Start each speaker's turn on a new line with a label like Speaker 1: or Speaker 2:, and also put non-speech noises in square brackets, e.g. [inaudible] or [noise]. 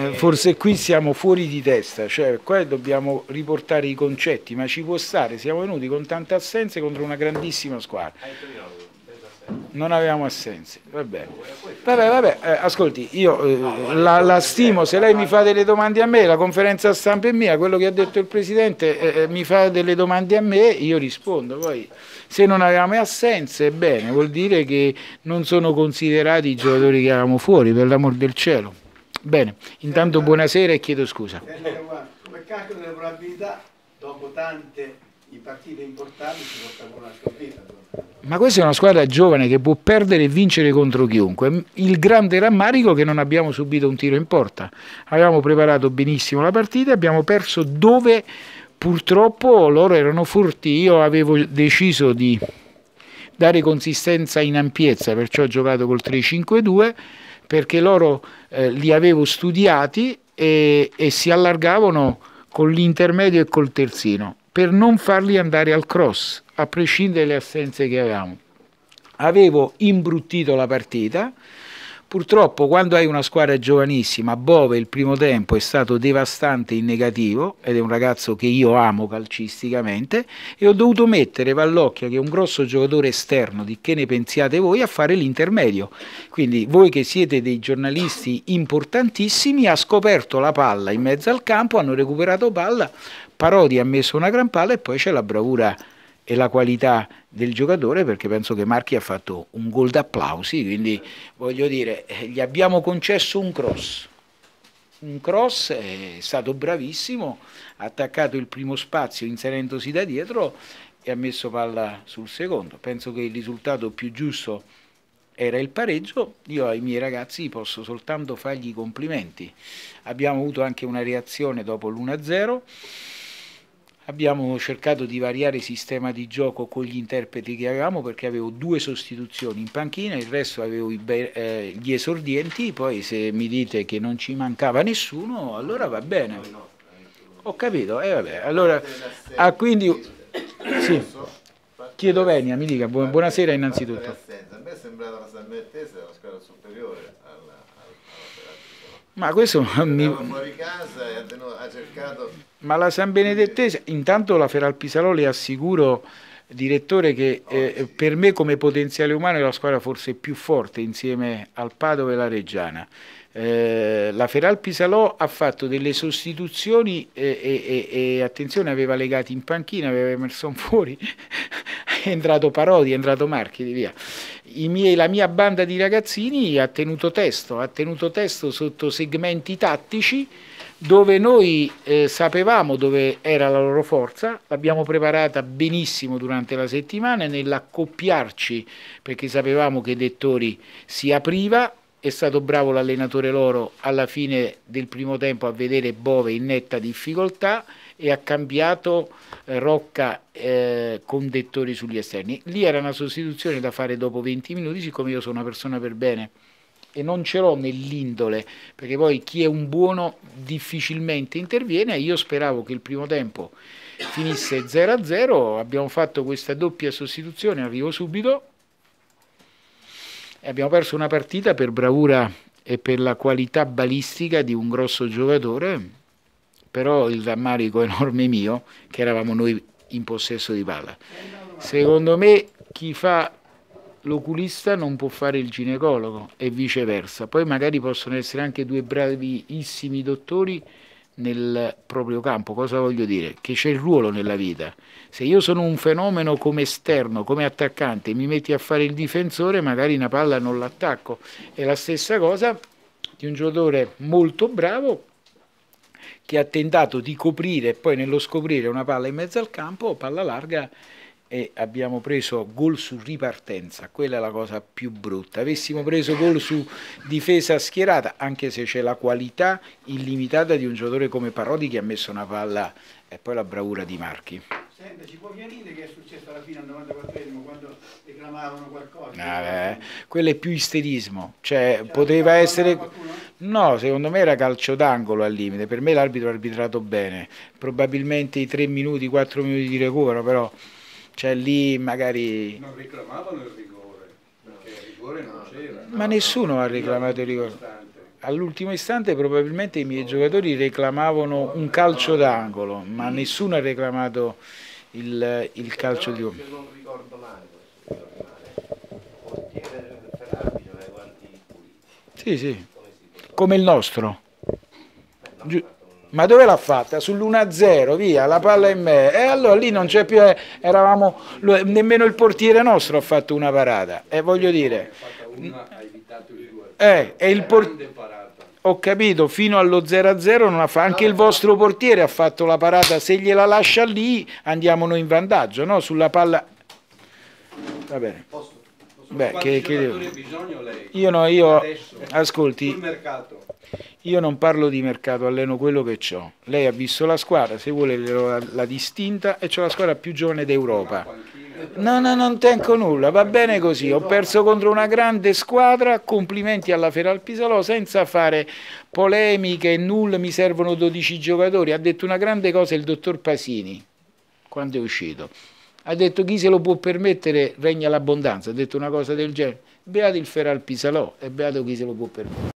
Speaker 1: Eh, eh. forse qui siamo fuori di testa, cioè qua dobbiamo riportare i concetti, ma ci può stare, siamo venuti con tante assenze contro una grandissima squadra. Non avevamo assenze, va bene. Vabbè, vabbè, eh, ascolti, io eh, la, la, eh, stimo, se lei mi fa delle domande a me, la conferenza stampa è mia, quello che ha detto il Presidente mi fa delle domande a me, io rispondo, poi se non avevamo assenze, bene, vuol dire che non sono considerati i giocatori che avevamo fuori, per l'amor del cielo. Bene, intanto buonasera e chiedo scusa. Eh, eh, come calcolo della probabilità, dopo tante partite importanti, si porta con una sconfitta. Ma questa è una squadra giovane che può perdere e vincere contro chiunque. Il grande rammarico è che non abbiamo subito un tiro in porta. Avevamo preparato benissimo la partita, abbiamo perso dove purtroppo loro erano furti. Io avevo deciso di dare consistenza in ampiezza, perciò ho giocato col 3-5-2 perché loro eh, li avevo studiati e, e si allargavano con l'intermedio e col terzino per non farli andare al cross, a prescindere dalle assenze che avevamo. Avevo imbruttito la partita, Purtroppo quando hai una squadra giovanissima, Bove il primo tempo è stato devastante in negativo ed è un ragazzo che io amo calcisticamente e ho dovuto mettere Vallocchia che è un grosso giocatore esterno, di che ne pensiate voi, a fare l'intermedio. Quindi voi che siete dei giornalisti importantissimi ha scoperto la palla in mezzo al campo, hanno recuperato palla, Parodi ha messo una gran palla e poi c'è la bravura e la qualità del giocatore perché penso che Marchi ha fatto un gol d'applausi, quindi voglio dire, eh, gli abbiamo concesso un cross. Un cross è stato bravissimo, ha attaccato il primo spazio inserendosi da dietro e ha messo palla sul secondo. Penso che il risultato più giusto era il pareggio, io ai miei ragazzi posso soltanto fargli i complimenti. Abbiamo avuto anche una reazione dopo l'1-0 Abbiamo cercato di variare il sistema di gioco con gli interpreti che avevamo perché avevo due sostituzioni in panchina, il resto avevo eh, gli esordienti, poi se mi dite che non ci mancava nessuno, allora va bene. Ho capito, eh vabbè, allora, ah, quindi, sì. chiedo Venia, mi dica, buonasera innanzitutto. A me è sembrata la San Mettese la squadra superiore alla, alla, alla ma questo [laughs] mi... fuori casa e ha, cercato... Ma la San Benedettese, intanto la Feralpisalo le assicuro, direttore, che eh, sì. per me come potenziale umano è la squadra forse più forte insieme al Padova e la Reggiana. Eh, la Feralpisalò ha fatto delle sostituzioni e, e, e, attenzione aveva legati in panchina, aveva Emerson fuori, [laughs] è entrato Parodi, è entrato Marchi, via miei, la mia banda di ragazzini ha tenuto testo, ha tenuto testo sotto segmenti tattici dove noi eh, sapevamo dove era la loro forza, l'abbiamo preparata benissimo durante la settimana nell'accoppiarci perché sapevamo che Dettori si apriva è stato bravo l'allenatore loro alla fine del primo tempo a vedere Bove in netta difficoltà e ha cambiato eh, Rocca eh, con dettori sugli esterni. Lì era una sostituzione da fare dopo 20 minuti, siccome io sono una persona per bene e non ce l'ho nell'indole, perché poi chi è un buono difficilmente interviene. Io speravo che il primo tempo finisse 0-0, abbiamo fatto questa doppia sostituzione, arrivo subito, e abbiamo perso una partita per bravura e per la qualità balistica di un grosso giocatore, però il rammarico enorme mio che eravamo noi in possesso di palla. Secondo me chi fa l'oculista non può fare il ginecologo e viceversa. Poi magari possono essere anche due bravissimi dottori nel proprio campo. Cosa voglio dire? Che c'è il ruolo nella vita. Se io sono un fenomeno come esterno, come attaccante, mi metti a fare il difensore, magari una palla non l'attacco. È la stessa cosa di un giocatore molto bravo che ha tentato di coprire e poi nello scoprire una palla in mezzo al campo, palla larga, e abbiamo preso gol su ripartenza, quella è la cosa più brutta. Avessimo preso gol su difesa schierata, anche se c'è la qualità illimitata di un giocatore come Parodi che ha messo una palla e poi la bravura di Marchi. Senta, ci può chiarire che è successo alla fine al 94esimo quando reclamavano qualcosa? Ah, beh, quello è più isterismo, cioè, cioè poteva essere... No, secondo me era calcio d'angolo al limite, per me l'arbitro ha arbitrato bene, probabilmente i 3 minuti, 4 minuti di recupero però... Cioè lì magari... Non reclamavano il rigore, perché il rigore non c'era. Ma no, nessuno no, ha reclamato il rigore. All'ultimo istante probabilmente i miei giocatori reclamavano un calcio d'angolo, ma nessuno ha reclamato il, il calcio di gol. non ricordo male questo, ricordo male. Sì, sì, come il nostro. Eh, Giù. Ma dove l'ha fatta? Sull'1-0, via, la palla in me. E allora lì non c'è più, eh, eravamo, nemmeno il portiere nostro ha fatto una parata. E voglio dire... ha evitato eh, il 2. Eh, è il portiere ho capito, fino allo 0-0 non ha fatto, anche il vostro portiere ha fatto la parata, se gliela lascia lì andiamo noi in vantaggio, no? Sulla palla... Va bene. Beh, che, che... bisogno lei? Io no, io adesso, ascolti. Io non parlo di mercato, alleno quello che ho. Lei ha visto la squadra, se vuole la, la distinta e ho la squadra più giovane d'Europa. No, no, non tengo nulla, va bene così. Ho perso contro una grande squadra, complimenti alla Feral Pisalò, senza fare polemiche, nulla, mi servono 12 giocatori. Ha detto una grande cosa il dottor Pasini, quando è uscito ha detto chi se lo può permettere regna l'abbondanza, ha detto una cosa del genere. Beato il Feral Pisalò e beato chi se lo può permettere.